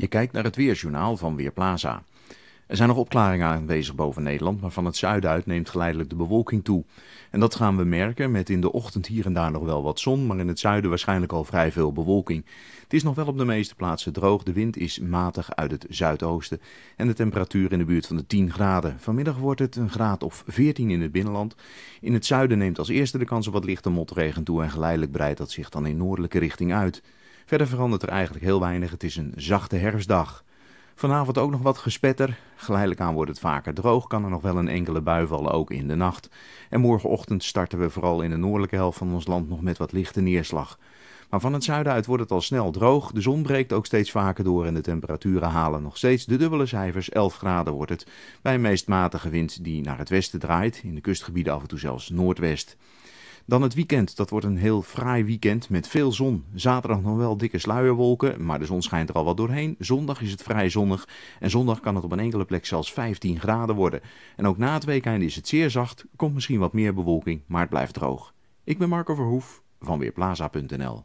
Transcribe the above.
Je kijkt naar het weerjournaal van Weerplaza. Er zijn nog opklaringen aanwezig boven Nederland, maar van het zuiden uit neemt geleidelijk de bewolking toe. En dat gaan we merken met in de ochtend hier en daar nog wel wat zon, maar in het zuiden waarschijnlijk al vrij veel bewolking. Het is nog wel op de meeste plaatsen droog, de wind is matig uit het zuidoosten en de temperatuur in de buurt van de 10 graden. Vanmiddag wordt het een graad of 14 in het binnenland. In het zuiden neemt als eerste de kans op wat lichte motregen toe en geleidelijk breidt dat zich dan in noordelijke richting uit. Verder verandert er eigenlijk heel weinig. Het is een zachte herfstdag. Vanavond ook nog wat gespetter. Geleidelijk aan wordt het vaker droog. Kan er nog wel een enkele bui vallen, ook in de nacht. En morgenochtend starten we vooral in de noordelijke helft van ons land nog met wat lichte neerslag. Maar van het zuiden uit wordt het al snel droog. De zon breekt ook steeds vaker door en de temperaturen halen nog steeds de dubbele cijfers. 11 graden wordt het bij een meest matige wind die naar het westen draait. In de kustgebieden af en toe zelfs noordwest. Dan het weekend. Dat wordt een heel fraai weekend met veel zon. Zaterdag nog wel dikke sluierwolken, maar de zon schijnt er al wat doorheen. Zondag is het vrij zonnig en zondag kan het op een enkele plek zelfs 15 graden worden. En ook na het weekend is het zeer zacht, komt misschien wat meer bewolking, maar het blijft droog. Ik ben Marco Verhoef van Weerplaza.nl